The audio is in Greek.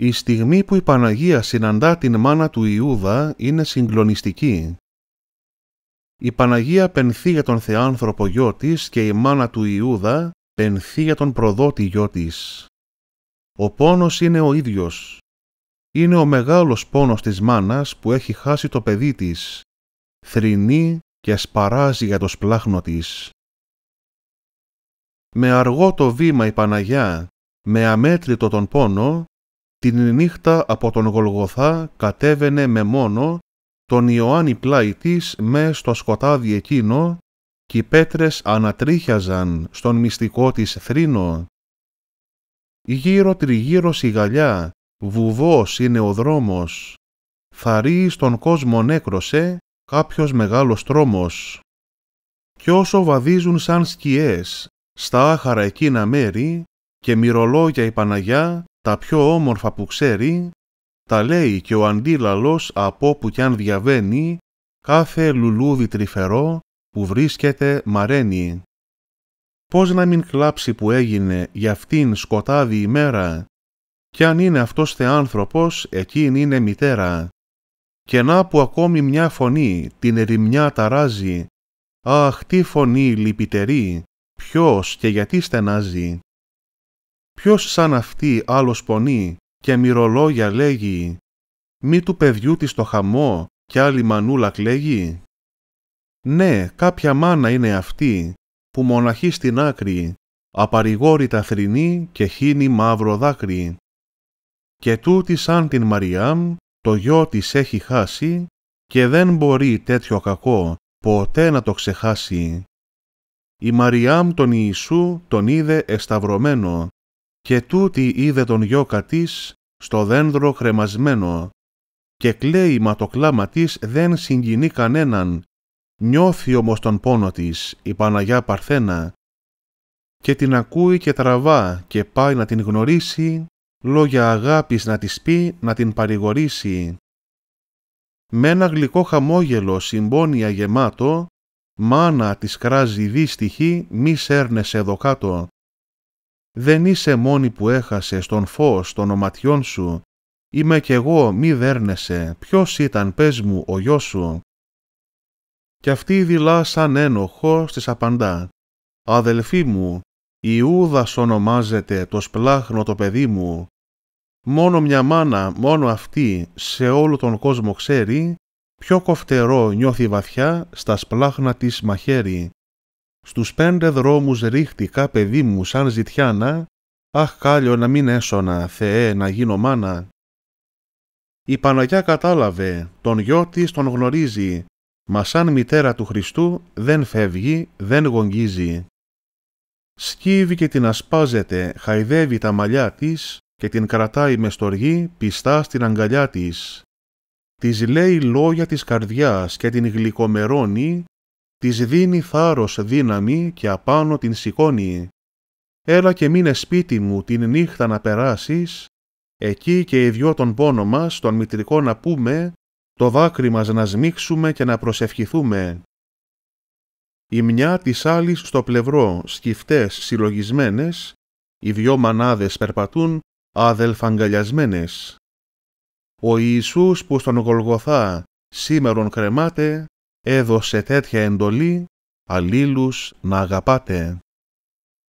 Η στιγμή που η Παναγία συναντά την μάνα του Ιούδα είναι συγκλονιστική. Η Παναγία πενθεί για τον Θεάνθρωπο γιο της και η μάνα του Ιούδα πενθεί για τον προδότη γιο της. Ο πόνος είναι ο ίδιος. Είναι ο μεγάλος πόνος της μάνας που έχει χάσει το παιδί της. Θρηνεί και σπαράζει για το σπλάχνο της. Με αργό το βήμα η Παναγιά, με αμέτρητο τον πόνο, την νύχτα από τον Γολγοθά κατέβαινε με μόνο τον Ιωάννη πλάι της με στο σκοτάδι εκείνο κι οι πέτρες ανατρίχιαζαν στον μυστικό της θρήνο. Γύρω τριγύρω σιγαλιά βουβός είναι ο δρόμος. Θαρεί στον κόσμο νέκρωσε κάποιος μεγάλος τρόμος. Κι όσο βαδίζουν σαν σκιές στα άχαρα εκείνα μέρη και μυρολόγια η Παναγιά τα πιο όμορφα που ξέρει, τα λέει και ο αντίλαλος από που κι αν διαβαίνει, κάθε λουλούδι τρυφερό που βρίσκεται μαραίνει. Πώς να μην κλάψει που έγινε για αυτήν σκοτάδι η μέρα κι αν είναι αυτός θεάνθρωπος, εκείν είναι μητέρα. Και να που ακόμη μια φωνή την ερημιά ταράζει, αχ τι φωνή λυπητερή, ποιος και γιατί στενάζει. Ποιος σαν αυτή άλλος πονεί και μυρολόγια λέγει, μη του παιδιού της το χαμό κι άλλη μανούλα κλαίγει. Ναι, κάποια μάνα είναι αυτή, που μοναχή στην άκρη, απαρηγόρητα θρηνή και χύνει μαύρο δάκρυ. Και τούτη σαν την Μαριάμ, το γιο της έχει χάσει και δεν μπορεί τέτοιο κακό ποτέ να το ξεχάσει. Η Μαριάμ τον Ιησού τον είδε εσταυρωμένο και τούτη είδε τον γιώκα της στο δέντρο κρεμασμένο και μα το κλάμα της δεν συγκινεί κανέναν, νιώθει όμως τον πόνο της, η Παναγιά Παρθένα και την ακούει και τραβά και πάει να την γνωρίσει, λόγια αγάπης να της πει να την παρηγορήσει. Με ένα γλυκό χαμόγελο συμπόνια γεμάτο, μάνα της κράζει δύστιχη μη σέρνεσαι εδώ κάτω δεν είσαι μόνη που έχασε τον φως των οματιών σου, είμαι κι εγώ μη δέρνεσαι, ποιος ήταν πες μου ο γιος σου. Κι αυτή δειλά σαν ένοχο στις απαντά, αδελφοί μου, η Ιούδας ονομάζεται το σπλάχνο το παιδί μου, μόνο μια μάνα, μόνο αυτή, σε όλο τον κόσμο ξέρει, πιο κοφτερό νιώθει βαθιά στα σπλάχνα της μαχαίρι. Στους πέντε δρόμους ρίχτηκα παιδί μου σαν ζητιάνα, αχ κάλιο να μην έσωνα, θεέ να γίνω μάνα. Η Παναγιά κατάλαβε, τον γιο της τον γνωρίζει, μα σαν μητέρα του Χριστού δεν φεύγει, δεν γογγίζει. Σκύβει και την ασπάζεται, χαϊδεύει τα μαλλιά της και την κρατάει με στοργή πιστά στην αγκαλιά της. Της λέει λόγια της καρδιάς και την γλυκομερώνει της δίνει θάρρος δύναμη και απάνω την σηκώνει. Έλα και μείνε σπίτι μου την νύχτα να περάσεις, εκεί και οι δυο τον πόνο μας, τον μητρικό να πούμε, το δάκρυ μας να σμίξουμε και να προσευχηθούμε. Η μια της άλλης στο πλευρό, σκυφτές συλλογισμένες, οι δυο μανάδες περπατούν, αδελφαγκαλιασμένες. Ο Ιησούς που στον Γολγοθά σήμερον κρεμάται, έδωσε τέτοια εντολή αλλήλους να αγαπάτε.